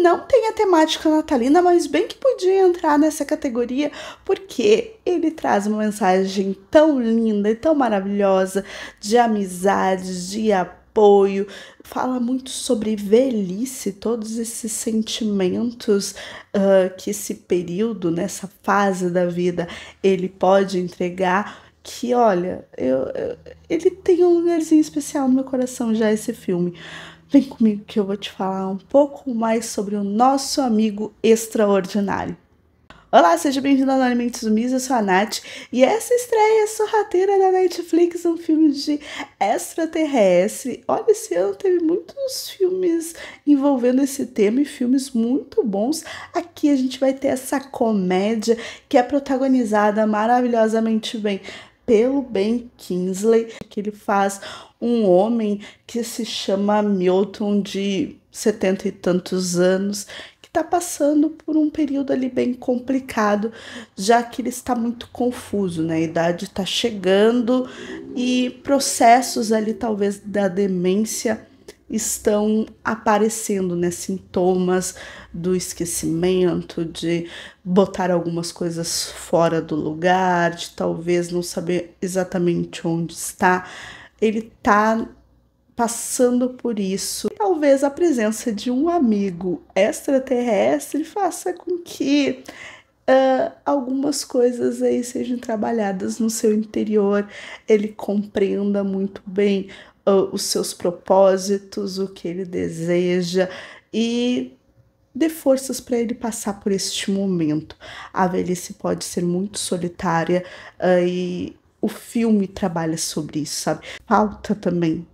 não tem a temática natalina, mas bem que podia entrar nessa categoria, porque ele traz uma mensagem tão linda e tão maravilhosa de amizades, de apoio, fala muito sobre velhice, todos esses sentimentos uh, que esse período, nessa fase da vida, ele pode entregar que olha, eu, eu, ele tem um lugarzinho especial no meu coração já esse filme. Vem comigo que eu vou te falar um pouco mais sobre o nosso amigo extraordinário. Olá, seja bem-vindo ao Alimentos Miss. eu sou a Nath e essa estreia sorrateira da Netflix, um filme de extraterrestre. Olha, esse ano teve muitos filmes envolvendo esse tema e filmes muito bons. Aqui a gente vai ter essa comédia que é protagonizada maravilhosamente bem pelo Ben Kingsley, que ele faz um homem que se chama Milton de setenta e tantos anos, que está passando por um período ali bem complicado, já que ele está muito confuso, né? A idade está chegando e processos ali talvez da demência estão aparecendo, né? Sintomas do esquecimento, de botar algumas coisas fora do lugar, de talvez não saber exatamente onde está. Ele tá passando por isso. Talvez a presença de um amigo extraterrestre faça com que Uh, algumas coisas aí sejam trabalhadas no seu interior, ele compreenda muito bem ah, os seus propósitos, o que ele deseja e dê forças para ele passar por este momento. A velhice pode ser muito solitária uh, e o filme trabalha sobre isso, sabe? Falta também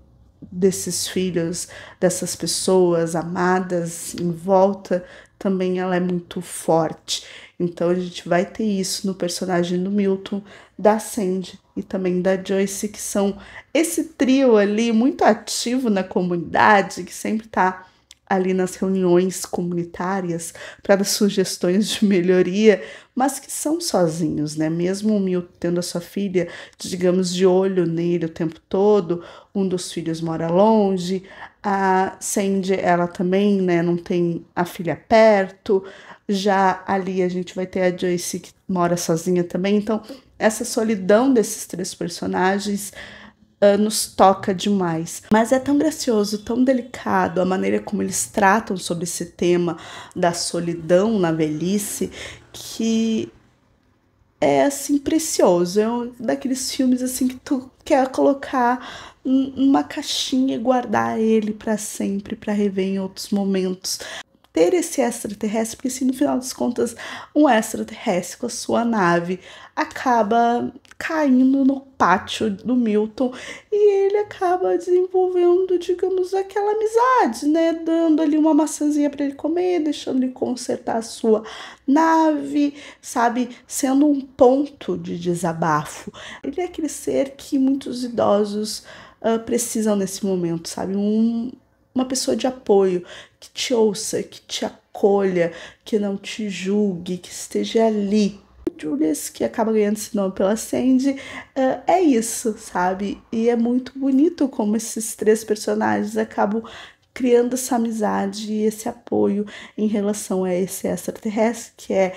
desses filhos, dessas pessoas amadas em volta, também ela é muito forte. Então a gente vai ter isso no personagem do Milton, da Sandy e também da Joyce, que são esse trio ali muito ativo na comunidade, que sempre está ali nas reuniões comunitárias para sugestões de melhoria, mas que são sozinhos, né? Mesmo o Milton tendo a sua filha, digamos, de olho nele o tempo todo, um dos filhos mora longe, a Sandy, ela também, né, não tem a filha perto, já ali a gente vai ter a Joyce que mora sozinha também, então essa solidão desses três personagens uh, nos toca demais. Mas é tão gracioso, tão delicado a maneira como eles tratam sobre esse tema da solidão na velhice que é assim precioso, é um daqueles filmes assim que tu quer colocar numa caixinha e guardar ele para sempre, para rever em outros momentos. Ter esse extraterrestre, porque se no final das contas um extraterrestre com a sua nave acaba caindo no pátio do Milton e ele acaba desenvolvendo, digamos, aquela amizade, né? Dando ali uma maçãzinha para ele comer, deixando ele consertar a sua nave, sabe? Sendo um ponto de desabafo. Ele é aquele ser que muitos idosos uh, precisam nesse momento, sabe? Um, uma pessoa de apoio que te ouça, que te acolha, que não te julgue, que esteja ali Julius, que acaba ganhando esse nome pela Sandy, uh, é isso, sabe? E é muito bonito como esses três personagens acabam criando essa amizade e esse apoio em relação a esse extraterrestre, que é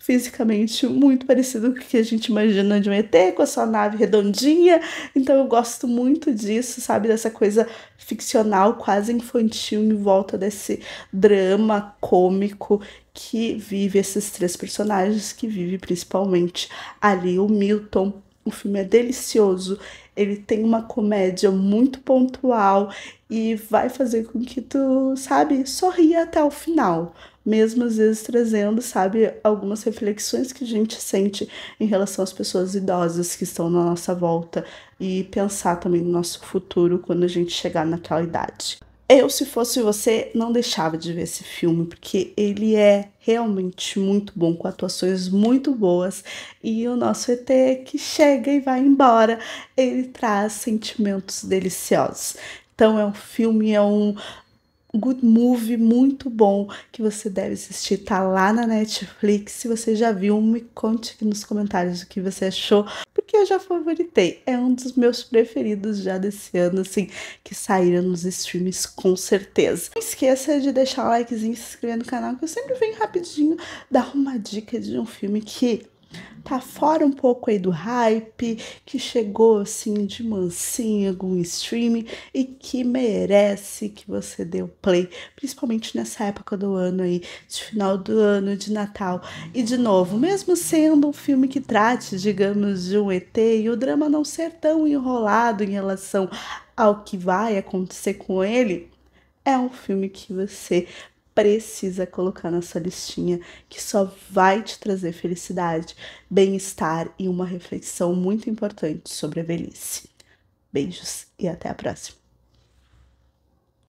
fisicamente muito parecido com o que a gente imagina de um ET, com a sua nave redondinha. Então eu gosto muito disso, sabe? Dessa coisa ficcional, quase infantil, em volta desse drama cômico que vive esses três personagens, que vive principalmente ali o Milton. O filme é delicioso, ele tem uma comédia muito pontual e vai fazer com que tu, sabe, sorria até o final mesmo às vezes trazendo, sabe, algumas reflexões que a gente sente em relação às pessoas idosas que estão na nossa volta e pensar também no nosso futuro quando a gente chegar naquela idade. Eu, se fosse você, não deixava de ver esse filme, porque ele é realmente muito bom, com atuações muito boas. E o nosso ET, que chega e vai embora, ele traz sentimentos deliciosos. Então, é um filme, é um good movie muito bom que você deve assistir. Tá lá na Netflix. Se você já viu, me conte aqui nos comentários o que você achou, porque eu já favoritei. É um dos meus preferidos já desse ano, assim, que saíram nos streams com certeza. Não esqueça de deixar o likezinho, se inscrever no canal, que eu sempre venho rapidinho dar uma dica de um filme que Tá fora um pouco aí do hype que chegou assim de mansinho algum streaming e que merece que você dê o play, principalmente nessa época do ano aí, de final do ano, de Natal. E de novo, mesmo sendo um filme que trate, digamos, de um ET e o drama não ser tão enrolado em relação ao que vai acontecer com ele, é um filme que você precisa colocar na sua listinha, que só vai te trazer felicidade, bem-estar e uma reflexão muito importante sobre a velhice. Beijos e até a próxima!